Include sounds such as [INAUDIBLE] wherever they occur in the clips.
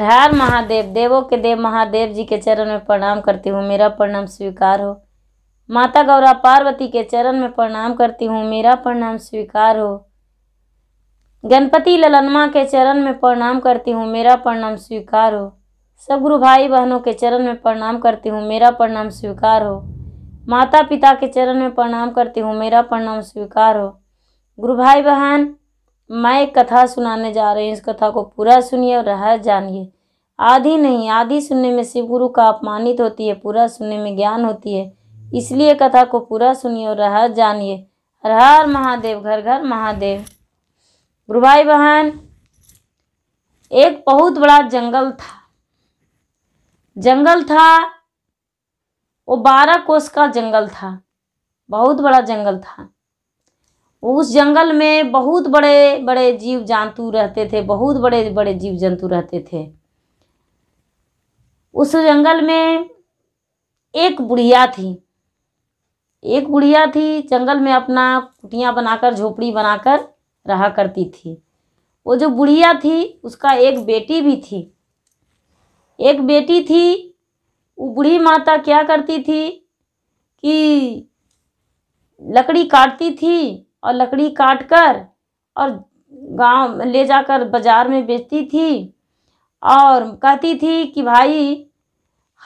हर महादेव देवों के देव महादेव जी के चरण में प्रणाम करती हूँ मेरा प्रणाम स्वीकार हो माता गौरा पार्वती के चरण में प्रणाम करती हूँ मेरा प्रणाम स्वीकार हो गणपति ललनमा के चरण में प्रणाम करती हूँ मेरा प्रणाम स्वीकार हो सब गुरु भाई बहनों के चरण में प्रणाम करती हूँ मेरा प्रणाम स्वीकार हो माता पिता के चरण में प्रणाम करती हूँ मेरा प्रणाम स्वीकार हो गुरु भाई बहन मैं एक कथा सुनाने जा रही हूँ इस कथा को पूरा सुनिए और रह जानिए आधी नहीं आधी सुनने में शिव गुरु का अपमानित होती है पूरा सुनने में ज्ञान होती है इसलिए कथा को पूरा सुनिए और रह जानिए हर हर महादेव घर घर महादेव गुरु भाई बहन एक बहुत बड़ा जंगल था जंगल था वो बारह कोस का जंगल था बहुत बड़ा जंगल था उस जंगल में बहुत बड़े बड़े जीव जंतु रहते थे बहुत बड़े बड़े जीव जंतु रहते थे उस जंगल में एक बुढ़िया थी एक बुढ़िया थी जंगल में अपना कुटियाँ बनाकर झोपड़ी बनाकर रहा करती थी वो जो बुढ़िया थी उसका एक बेटी भी थी एक बेटी थी वो बूढ़ी माता क्या करती थी कि लकड़ी काटती थी और लकड़ी काट कर और गांव ले जाकर बाज़ार में बेचती थी और कहती थी कि भाई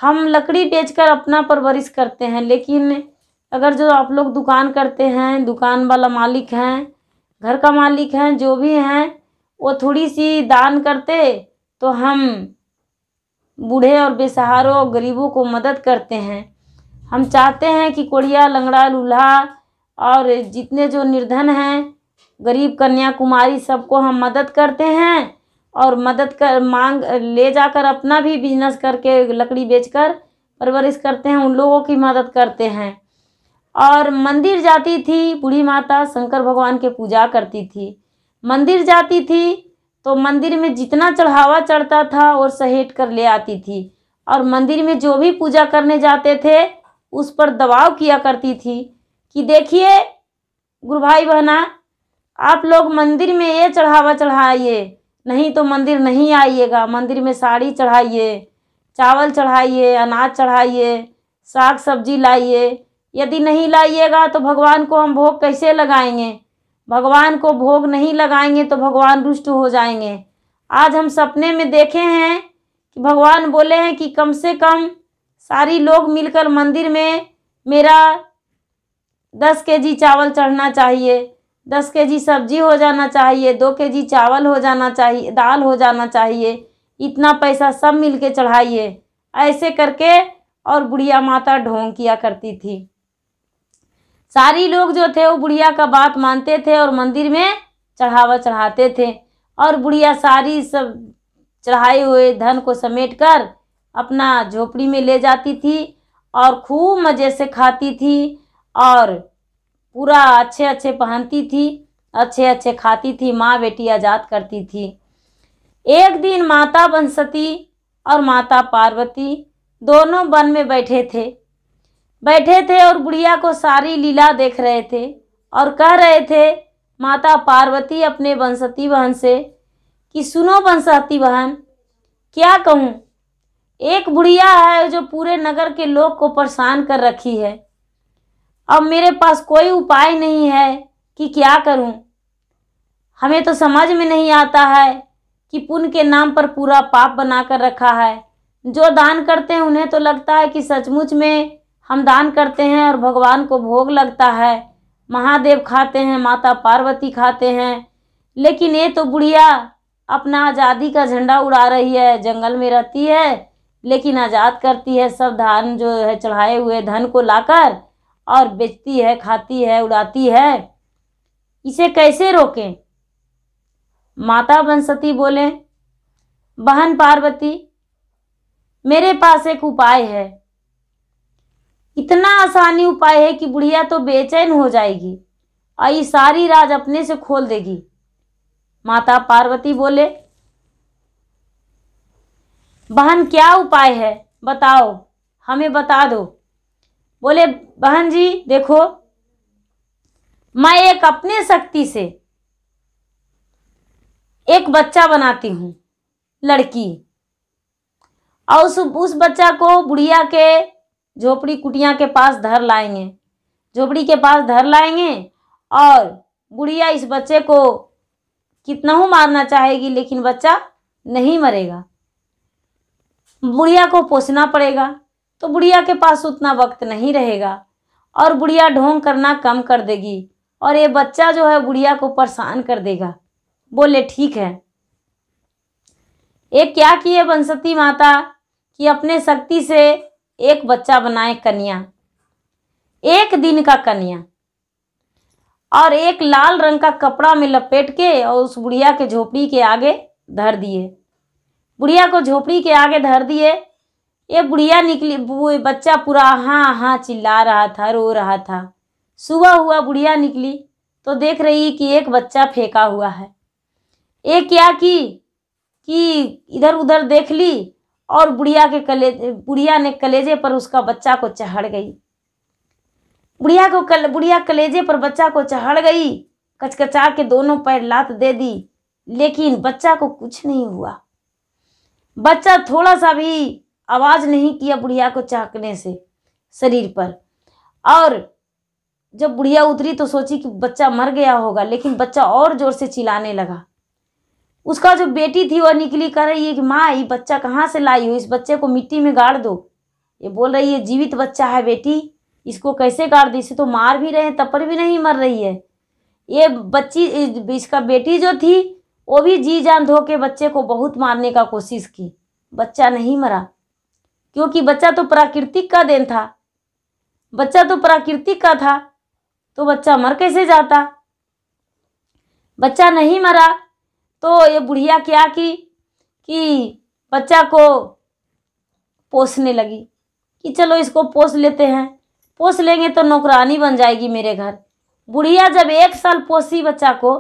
हम लकड़ी बेचकर अपना परवरिश करते हैं लेकिन अगर जो आप लोग दुकान करते हैं दुकान वाला मालिक हैं घर का मालिक हैं जो भी हैं वो थोड़ी सी दान करते तो हम बूढ़े और बेसहारों गरीबों को मदद करते हैं हम चाहते हैं कि कोड़िया लंगड़ा लूल्हा और जितने जो निर्धन हैं गरीब कन्या कुमारी सबको हम मदद करते हैं और मदद कर मांग ले जाकर अपना भी बिजनेस करके लकड़ी बेचकर परवरिश करते हैं उन लोगों की मदद करते हैं और मंदिर जाती थी बूढ़ी माता शंकर भगवान के पूजा करती थी मंदिर जाती थी तो मंदिर में जितना चढ़ावा चढ़ता था और सहेट कर ले आती थी और मंदिर में जो भी पूजा करने जाते थे उस पर दबाव किया करती थी कि देखिए गुरु भाई बहना आप लोग मंदिर में ये चढ़ावा चढ़ाइए नहीं तो मंदिर नहीं आइएगा मंदिर में साड़ी चढ़ाइए चावल चढ़ाइए अनाज चढ़ाइए साग सब्जी लाइए यदि नहीं लाइएगा तो भगवान को हम भोग कैसे लगाएंगे भगवान को भोग नहीं लगाएंगे तो भगवान रुष्ट हो जाएंगे आज हम सपने में देखे हैं कि भगवान बोले हैं कि कम से कम सारी लोग मिलकर मंदिर में मेरा दस के जी चावल चढ़ना चाहिए दस के जी सब्जी हो जाना चाहिए दो के जी चावल हो जाना चाहिए दाल हो जाना चाहिए इतना पैसा सब मिल के चढ़ाइए ऐसे करके और बुढ़िया माता ढोंग किया करती थी सारी लोग जो थे वो बुढ़िया का बात मानते थे और मंदिर में चढ़ावा चढ़ाते थे और बुढ़िया सारी सब चढ़ाए हुए धन को समेट कर अपना झोपड़ी में ले जाती थी और खूब मज़े से खाती थी और पूरा अच्छे अच्छे पहनती थी अच्छे अच्छे खाती थी माँ बेटी आजाद करती थी एक दिन माता बंसती और माता पार्वती दोनों वन में बैठे थे बैठे थे और बुढ़िया को सारी लीला देख रहे थे और कह रहे थे माता पार्वती अपने बंसती बहन से कि सुनो बंसती बहन क्या कहूँ एक बुढ़िया है जो पूरे नगर के लोग को परेशान कर रखी है अब मेरे पास कोई उपाय नहीं है कि क्या करूं? हमें तो समझ में नहीं आता है कि पुण्य के नाम पर पूरा पाप बनाकर रखा है जो दान करते हैं उन्हें तो लगता है कि सचमुच में हम दान करते हैं और भगवान को भोग लगता है महादेव खाते हैं माता पार्वती खाते हैं लेकिन ये तो बुढ़िया अपना आज़ादी का झंडा उड़ा रही है जंगल में रहती है लेकिन आज़ाद करती है सब धान जो है चढ़ाए हुए धन को लाकर और बेचती है खाती है उड़ाती है इसे कैसे रोकें माता बंसती बोले बहन पार्वती मेरे पास एक उपाय है इतना आसानी उपाय है कि बुढ़िया तो बेचैन हो जाएगी और ये सारी राज अपने से खोल देगी माता पार्वती बोले बहन क्या उपाय है बताओ हमें बता दो बोले बहन जी देखो मैं एक अपने शक्ति से एक बच्चा बनाती हूँ लड़की और उस उस बच्चा को बुढ़िया के झोपड़ी कुटिया के पास धर लाएंगे झोपड़ी के पास धर लाएंगे और बुढ़िया इस बच्चे को कितना ही मारना चाहेगी लेकिन बच्चा नहीं मरेगा बुढ़िया को पोसना पड़ेगा तो बुढ़िया के पास उतना वक्त नहीं रहेगा और बुढ़िया ढोंग करना कम कर देगी और ये बच्चा जो है बुढ़िया को परेशान कर देगा बोले ठीक है ये क्या किए बंसती माता कि अपने शक्ति से एक बच्चा बनाए कन्या एक दिन का कन्या और एक लाल रंग का कपड़ा में लपेट के और उस बुढ़िया के झोपड़ी के आगे धर दिए बुढ़िया को झोपड़ी के आगे धर दिए ये बुढ़िया निकली वो बच्चा पूरा हाँ हाँ चिल्ला रहा था रो रहा था सुबह हुआ बुढ़िया निकली तो देख रही कि एक बच्चा फेंका हुआ है ये क्या की कि इधर उधर देख ली और बुढ़िया के कले बुढ़िया ने कलेजे पर उसका बच्चा को चढ़ गई बुढ़िया को कल बुढ़िया कलेजे पर बच्चा को चढ़ गई कचकचा के दोनों पैर लात दे दी लेकिन बच्चा को कुछ नहीं हुआ बच्चा थोड़ा सा भी आवाज़ नहीं किया बुढ़िया को चाकने से शरीर पर और जब बुढ़िया उतरी तो सोची कि बच्चा मर गया होगा लेकिन बच्चा और ज़ोर से चिल्लाने लगा उसका जो बेटी थी वह निकली कर रही है कि माँ ये बच्चा कहाँ से लाई हो इस बच्चे को मिट्टी में गाड़ दो ये बोल रही है जीवित बच्चा है बेटी इसको कैसे गाड़ दी इसे तो मार भी रहे हैं तब पर भी नहीं मर रही है ये बच्ची इसका बेटी जो थी वो भी जी जान धो के बच्चे को बहुत मारने का कोशिश की बच्चा नहीं मरा क्योंकि बच्चा तो प्राकृतिक का देन था बच्चा तो प्राकृतिक का था तो बच्चा मर कैसे जाता बच्चा नहीं मरा तो ये बुढ़िया क्या की कि बच्चा को पोसने लगी कि चलो इसको पोस लेते हैं पोस लेंगे तो नौकरानी बन जाएगी मेरे घर बुढ़िया जब एक साल पोसी बच्चा को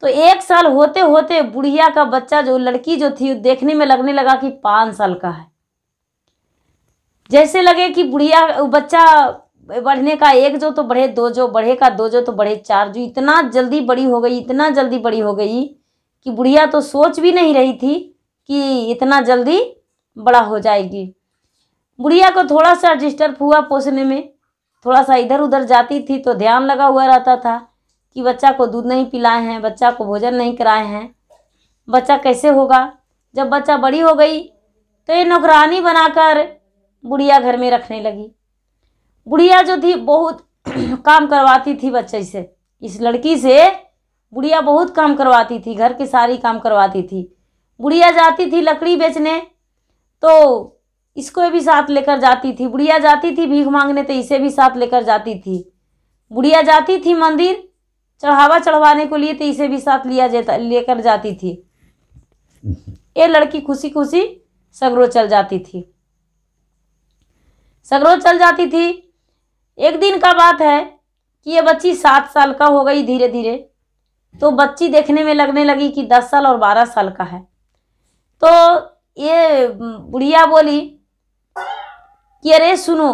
तो एक साल होते होते बुढ़िया का बच्चा जो लड़की जो थी देखने में लगने लगा कि पाँच साल का है जैसे लगे कि बुढ़िया बच्चा बढ़ने का एक जो तो बढ़े दो जो बढ़े का दो जो तो बढ़े चार जो इतना जल्दी बड़ी हो गई इतना जल्दी बड़ी हो गई कि बुढ़िया तो सोच भी नहीं रही थी कि इतना जल्दी बड़ा हो जाएगी बुढ़िया को थोड़ा सा डिस्टर्ब हुआ पोसने में थोड़ा सा इधर उधर जाती थी तो ध्यान लगा हुआ रहता था कि बच्चा को दूध नहीं पिलाए हैं बच्चा को भोजन नहीं कराए हैं बच्चा कैसे होगा जब बच्चा बड़ी हो गई तो ये नौकरानी बनाकर बुढ़िया घर में रखने लगी बुढ़िया जो थी बहुत [CLEARS THROAT] काम करवाती थी बच्चे से इस लड़की से बुढ़िया बहुत काम करवाती थी घर के सारी काम करवाती थी बुढ़िया जाती थी लकड़ी बेचने तो इसको भी साथ लेकर जाती थी बुढ़िया जाती थी भीख मांगने तो इसे भी साथ लेकर जाती थी बुढ़िया जाती थी मंदिर चढ़ावा चढ़वाने को लिए तो इसे भी साथ लिया जाता लेकर जाती थी हम्म। ये लड़की खुशी खुशी सगरों चल जाती थी सगरों चल जाती थी एक दिन का बात है कि ये बच्ची सात साल का हो गई धीरे धीरे तो बच्ची देखने में लगने लगी कि दस साल और बारह साल का है तो ये बुढ़िया बोली कि अरे सुनो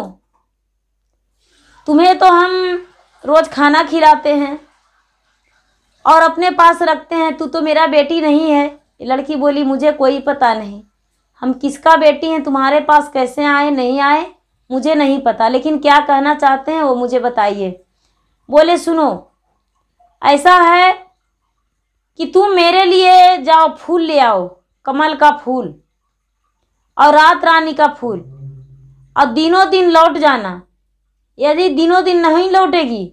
तुम्हें तो हम रोज़ खाना खिलाते हैं और अपने पास रखते हैं तू तो मेरा बेटी नहीं है लड़की बोली मुझे कोई पता नहीं हम किसका बेटी हैं तुम्हारे पास कैसे आए नहीं आए मुझे नहीं पता लेकिन क्या कहना चाहते हैं वो मुझे बताइए बोले सुनो ऐसा है कि तुम मेरे लिए जाओ फूल ले आओ कमल का फूल और रात रानी का फूल और दिनों दिन लौट जाना यदि दिनों दिन नहीं लौटेगी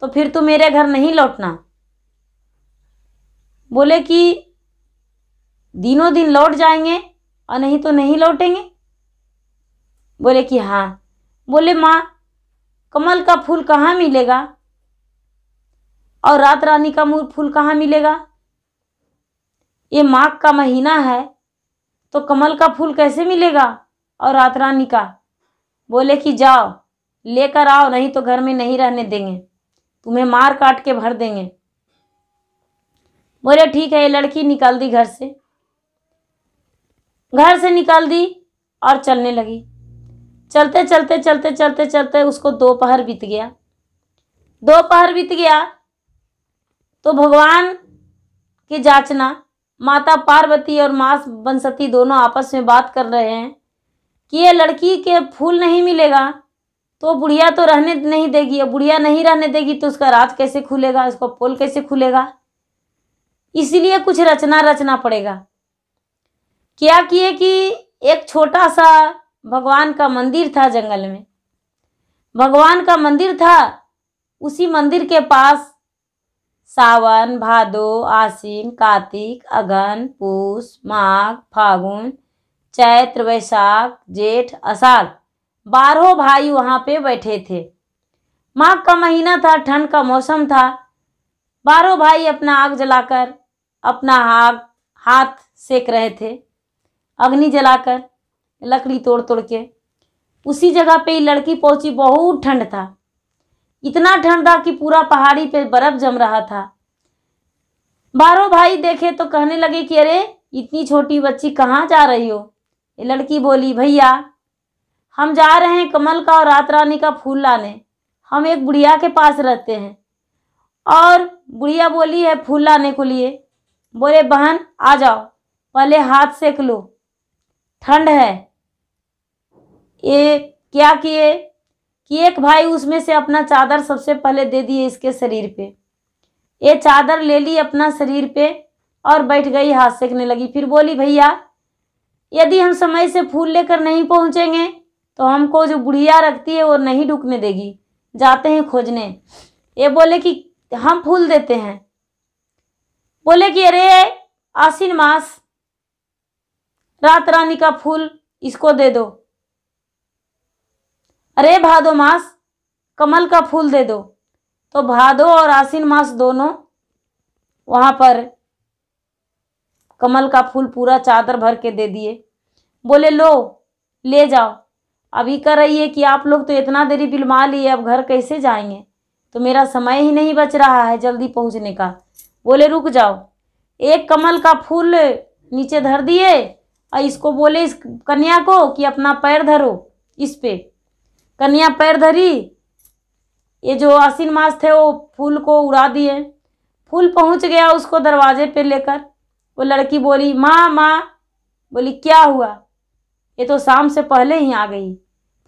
तो फिर तुम तो मेरे घर नहीं लौटना बोले कि दिनों दिन लौट जाएंगे और नहीं तो नहीं लौटेंगे बोले कि हाँ बोले माँ कमल का फूल कहाँ मिलेगा और रात रानी का फूल कहाँ मिलेगा ये माघ का महीना है तो कमल का फूल कैसे मिलेगा और रात रानी का बोले कि जाओ लेकर आओ नहीं तो घर में नहीं रहने देंगे तुम्हें मार काट के भर देंगे बोले ठीक है ये लड़की निकाल दी घर से घर से निकाल दी और चलने लगी चलते चलते चलते चलते चलते उसको दोपहर बीत गया दोपहर बीत गया तो भगवान की जाचना माता पार्वती और मां बंसती दोनों आपस में बात कर रहे हैं कि ये लड़की के फूल नहीं मिलेगा तो बुढ़िया तो रहने नहीं देगी और बुढ़िया नहीं रहने देगी तो उसका राज कैसे खुलेगा उसका पोल कैसे खुलेगा इसीलिए कुछ रचना रचना पड़ेगा क्या किए कि एक छोटा सा भगवान का मंदिर था जंगल में भगवान का मंदिर था उसी मंदिर के पास सावन भादो आसीन कार्तिक अगन पूष माघ फागुन चैत्र वैशाख जेठ अषाढ़ बारहों भाई वहाँ पे बैठे थे माघ का महीना था ठंड का मौसम था बारहों भाई अपना आग जलाकर अपना आग हाथ सेक रहे थे अग्नि जलाकर लकड़ी तोड़ तोड़ के उसी जगह पे ये लड़की पहुंची बहुत ठंड था इतना ठंड था कि पूरा पहाड़ी पे बर्फ जम रहा था बारह भाई देखे तो कहने लगे कि अरे इतनी छोटी बच्ची कहाँ जा रही हो ये लड़की बोली भैया हम जा रहे हैं कमल का और रात रानी का फूल लाने हम एक बुढ़िया के पास रहते हैं और बुढ़िया बोली है फूल लाने के लिए बोले बहन आ जाओ पहले हाथ सेक लो ठंड है ये क्या किए कि एक भाई उसमें से अपना चादर सबसे पहले दे दिए इसके शरीर पे ये चादर ले ली अपना शरीर पे और बैठ गई हाथ सेकने लगी फिर बोली भैया यदि हम समय से फूल लेकर नहीं पहुंचेंगे तो हमको जो बुढ़िया रखती है वो नहीं ढुकने देगी जाते हैं खोजने ये बोले कि हम फूल देते हैं बोले कि अरे आशीन मास रात रानी का फूल इसको दे दो अरे भादो मास कमल का फूल दे दो तो भादो और आसिन मास दोनों वहाँ पर कमल का फूल पूरा चादर भर के दे दिए बोले लो ले जाओ अभी कर रही है कि आप लोग तो इतना देरी बिलमा लिए अब घर कैसे जाएंगे तो मेरा समय ही नहीं बच रहा है जल्दी पहुँचने का बोले रुक जाओ एक कमल का फूल नीचे धर दिए इसको बोले इस कन्या को कि अपना पैर धरो इस पे कन्या पैर धरी ये जो आसिन मास थे वो फूल को उड़ा दिए फूल पहुंच गया उसको दरवाजे पे लेकर वो लड़की बोली माँ माँ बोली क्या हुआ ये तो शाम से पहले ही आ गई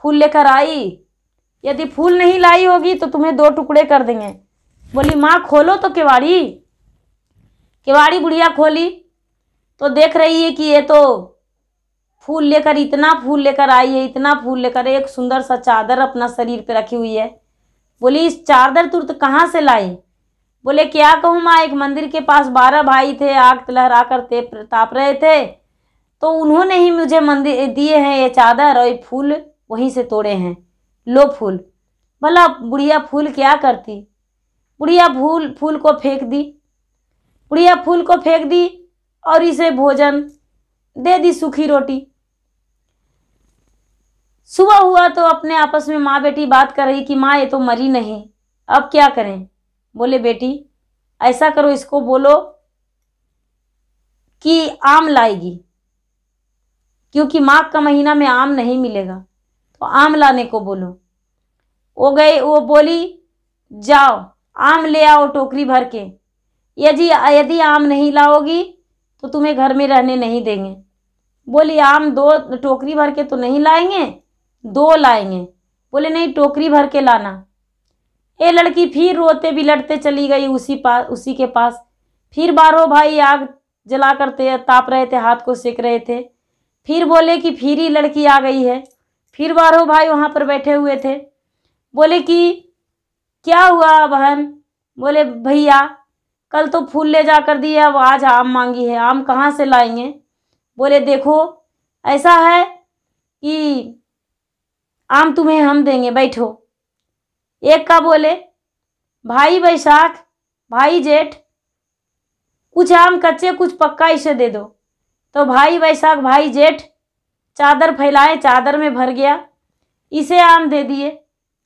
फूल लेकर आई यदि फूल नहीं लाई होगी तो तुम्हें दो टुकड़े कर देंगे बोली माँ खोलो तो केवाड़ी केवाड़ी बुढ़िया खोली तो देख रही है कि ये तो फूल लेकर इतना फूल लेकर आई है इतना फूल लेकर एक सुंदर सा चादर अपना शरीर पे रखी हुई है बोली इस चादर तुरंत तो कहाँ से लाई बोले क्या कहूँ माँ एक मंदिर के पास बारह भाई थे आग लहरा कर तेप ताप रहे थे तो उन्होंने ही मुझे मंदिर दिए हैं ये चादर और ये फूल वहीं से तोड़े हैं लो फूल भला बुढ़िया फूल क्या करती बुढ़िया फूल फूल को फेंक दी बुढ़िया फूल को फेंक दी और इसे भोजन दे दी सूखी रोटी सुबह हुआ तो अपने आपस में माँ बेटी बात कर रही कि माँ ये तो मरी नहीं अब क्या करें बोले बेटी ऐसा करो इसको बोलो कि आम लाएगी क्योंकि माघ का महीना में आम नहीं मिलेगा तो आम लाने को बोलो वो गए वो बोली जाओ आम ले आओ टोकरी भर के यदि यदि आम नहीं लाओगी तो तुम्हें घर में रहने नहीं देंगे बोली आम दो टोकरी भर के तो नहीं लाएंगे दो लाएंगे बोले नहीं टोकरी भर के लाना ये लड़की फिर रोते बिलटते चली गई उसी पास उसी के पास फिर बारो भाई आग जला करते ताप रहे थे हाथ को सेक रहे थे फिर बोले कि फिर ही लड़की आ गई है फिर बारो भाई वहाँ पर बैठे हुए थे बोले कि क्या हुआ बहन बोले भैया कल तो फूल ले जा कर दिए अब आज आम मांगी है आम कहाँ से लाएंगे बोले देखो ऐसा है कि आम तुम्हें हम देंगे बैठो एक का बोले भाई बैसाख भाई जेठ कुछ आम कच्चे कुछ पक्का इसे दे दो तो भाई बैसाख भाई जेठ चादर फैलाए चादर में भर गया इसे आम दे दिए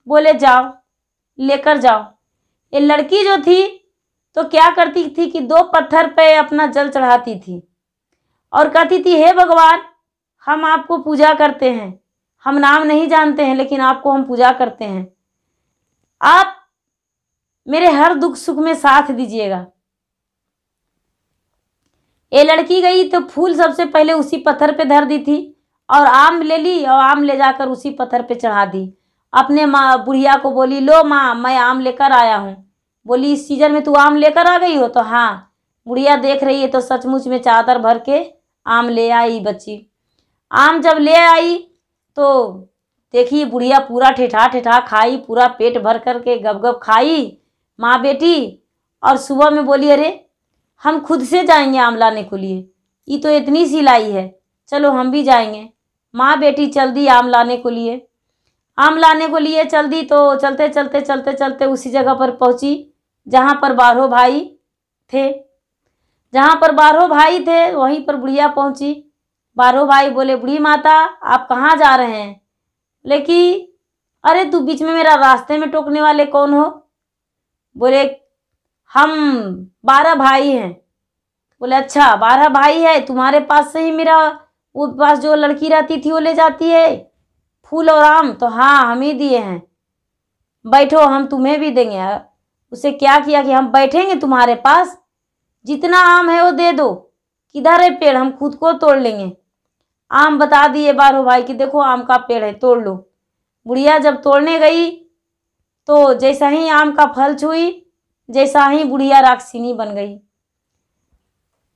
बोले जाओ लेकर जाओ ये लड़की जो थी तो क्या करती थी कि दो पत्थर पे अपना जल चढ़ाती थी और कहती थी हे भगवान हम आपको पूजा करते हैं हम नाम नहीं जानते हैं लेकिन आपको हम पूजा करते हैं आप मेरे हर दुख सुख में साथ दीजिएगा ये लड़की गई तो फूल सबसे पहले उसी पत्थर पे धर दी थी और आम ले ली और आम ले जाकर उसी पत्थर पे चढ़ा दी अपने माँ बुढ़िया को बोली लो माँ मैं आम लेकर आया हूँ बोली इस सीजन में तू आम लेकर आ गई हो तो हाँ बुढ़िया देख रही है तो सचमुच में चादर भर के आम ले आई बच्ची आम जब ले आई तो देखिए बुढ़िया पूरा ठेठा ठेठा खाई पूरा पेट भर करके गप गप खाई माँ बेटी और सुबह में बोली अरे हम खुद से जाएंगे आम लाने के लिए ये तो इतनी सिलाई है चलो हम भी जाएंगे माँ बेटी चल दी आम लाने के लिए आम लाने को लिए चल दी तो चलते चलते चलते चलते उसी जगह पर पहुँची जहाँ पर बारहों भाई थे जहाँ पर बारहों भाई थे वहीं पर बुढ़िया पहुँची बारो भाई बोले बूढ़ी माता आप कहाँ जा रहे हैं लेकिन अरे तू बीच में मेरा रास्ते में टोकने वाले कौन हो बोले हम बारह भाई हैं बोले अच्छा बारह भाई है तुम्हारे पास से ही मेरा वो पास जो लड़की रहती थी वो ले जाती है फूल और आम तो हाँ हम ही दिए हैं बैठो हम तुम्हें भी देंगे उसे क्या किया कि हम बैठेंगे तुम्हारे पास जितना आम है वो दे दो किधर है पेड़ हम खुद को तोड़ लेंगे आम बता दिए बारो भाई कि देखो आम का पेड़ है तोड़ लो बुढ़िया जब तोड़ने गई तो जैसा ही आम का फल छुई जैसा ही बुढ़िया राक्षसिनी बन गई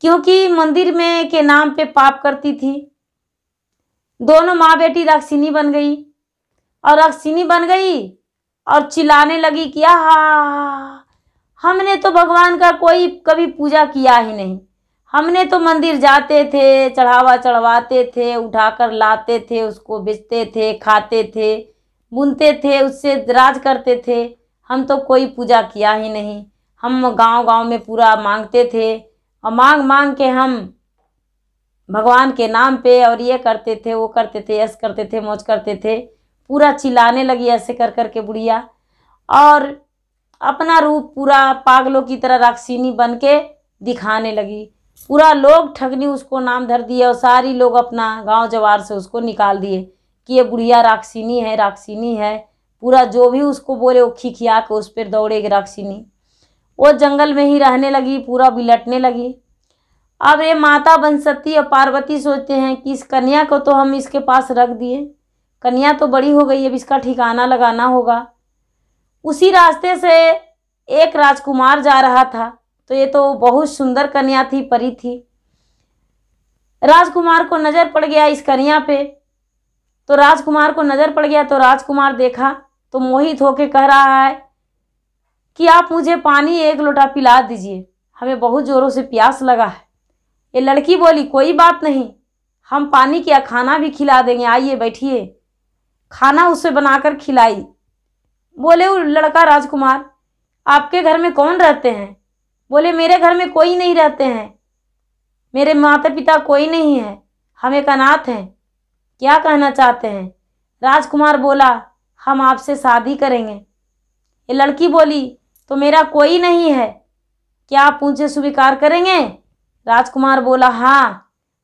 क्योंकि मंदिर में के नाम पे पाप करती थी दोनों माँ बेटी राक्षसिनी बन गई और राक्षसिनी बन गई और चिल्लाने लगी कि आहा हमने तो भगवान का कोई कभी पूजा किया ही नहीं हमने तो मंदिर जाते थे चढ़ावा चढ़वाते थे उठाकर लाते थे उसको बेचते थे खाते थे बुनते थे उससे राज करते थे हम तो कोई पूजा किया ही नहीं हम गांव गांव में पूरा मांगते थे और मांग मांग के हम भगवान के नाम पे और ये करते थे वो करते थे ऐस करते थे मौज करते थे पूरा चिल्लाने लगी ऐसे कर कर के बुढ़िया और अपना रूप पूरा पागलों की तरह राक्षसिनी बन के दिखाने लगी पूरा लोग ठगनी उसको नाम धर दिया और सारी लोग अपना गांव जवार से उसको निकाल दिए कि ये बुढ़िया राक्षसिनी है राक्षसिनी है पूरा जो भी उसको बोले वो खिखिया के उस पर दौड़ेगी राक्षसिनी वो जंगल में ही रहने लगी पूरा बिलटने लगी अब ये माता बंसती और पार्वती सोचते हैं कि इस कन्या को तो हम इसके पास रख दिए कन्या तो बड़ी हो गई अब इसका ठिकाना लगाना होगा उसी रास्ते से एक राजकुमार जा रहा था तो ये तो बहुत सुंदर कन्या थी परी थी राजकुमार को नज़र पड़ गया इस कन्या पे तो राजकुमार को नज़र पड़ गया तो राजकुमार देखा तो मोहित होके कह रहा है कि आप मुझे पानी एक लोटा पिला दीजिए हमें बहुत ज़ोरों से प्यास लगा है ये लड़की बोली कोई बात नहीं हम पानी किया खाना भी खिला देंगे आइए बैठिए खाना उसे बनाकर खिलाई बोले वो लड़का राजकुमार आपके घर में कौन रहते हैं बोले मेरे घर में कोई नहीं रहते हैं मेरे माता पिता कोई नहीं है हम एक अनाथ हैं क्या कहना चाहते हैं राजकुमार बोला हम आपसे शादी करेंगे ये लड़की बोली तो मेरा कोई नहीं है क्या आप मुझे स्वीकार करेंगे राजकुमार बोला हाँ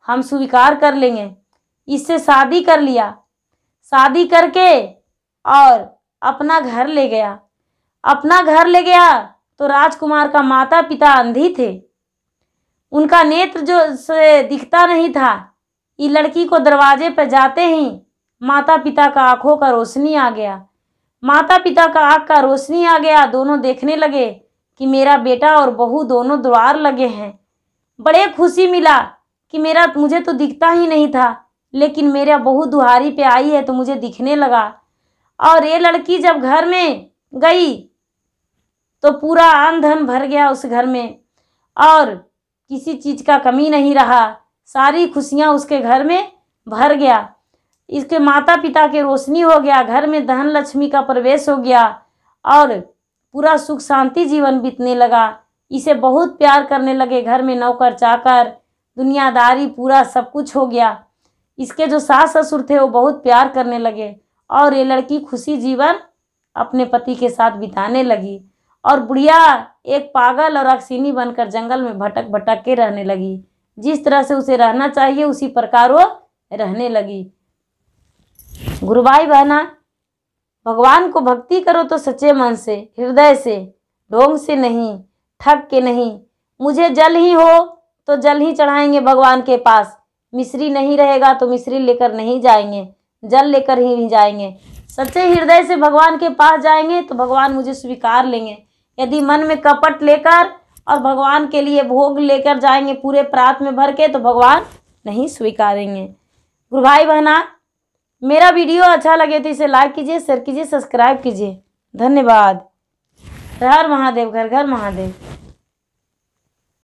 हम स्वीकार कर लेंगे इससे शादी कर लिया शादी करके और अपना घर ले गया अपना घर ले गया तो राजकुमार का माता पिता अंधी थे उनका नेत्र जो से दिखता नहीं था ये लड़की को दरवाजे पर जाते ही माता पिता का आंखों का रोशनी आ गया माता पिता का आँख का रोशनी आ गया दोनों देखने लगे कि मेरा बेटा और बहू दोनों द्वार लगे हैं बड़े खुशी मिला कि मेरा मुझे तो दिखता ही नहीं था लेकिन मेरा बहू दुहारी पे आई है तो मुझे दिखने लगा और ये लड़की जब घर में गई तो पूरा धन भर गया उस घर में और किसी चीज़ का कमी नहीं रहा सारी खुशियाँ उसके घर में भर गया इसके माता पिता के रोशनी हो गया घर में धन लक्ष्मी का प्रवेश हो गया और पूरा सुख शांति जीवन बीतने लगा इसे बहुत प्यार करने लगे घर में नौकर चाकर दुनियादारी पूरा सब कुछ हो गया इसके जो सास ससुर थे वो बहुत प्यार करने लगे और ये लड़की खुशी जीवन अपने पति के साथ बिताने लगी और बुढ़िया एक पागल और अक्सीनी बनकर जंगल में भटक भटक के रहने लगी जिस तरह से उसे रहना चाहिए उसी प्रकार वो रहने लगी भाई बहना भगवान को भक्ति करो तो सच्चे मन से हृदय से ढोंग से नहीं ठग के नहीं मुझे जल ही हो तो जल ही चढ़ाएंगे भगवान के पास मिश्री नहीं रहेगा तो मिश्री लेकर नहीं जाएंगे जल लेकर ही नहीं जाएंगे सच्चे हृदय से भगवान के पास जाएंगे तो भगवान मुझे स्वीकार लेंगे यदि मन में कपट लेकर और भगवान के लिए भोग लेकर जाएंगे पूरे प्रात में भर के तो भगवान नहीं स्वीकारेंगे गुरु भाई बहना मेरा वीडियो अच्छा लगे तो इसे लाइक कीजिए शेयर कीजिए सब्सक्राइब कीजिए धन्यवाद हर महादेव घर घर महादेव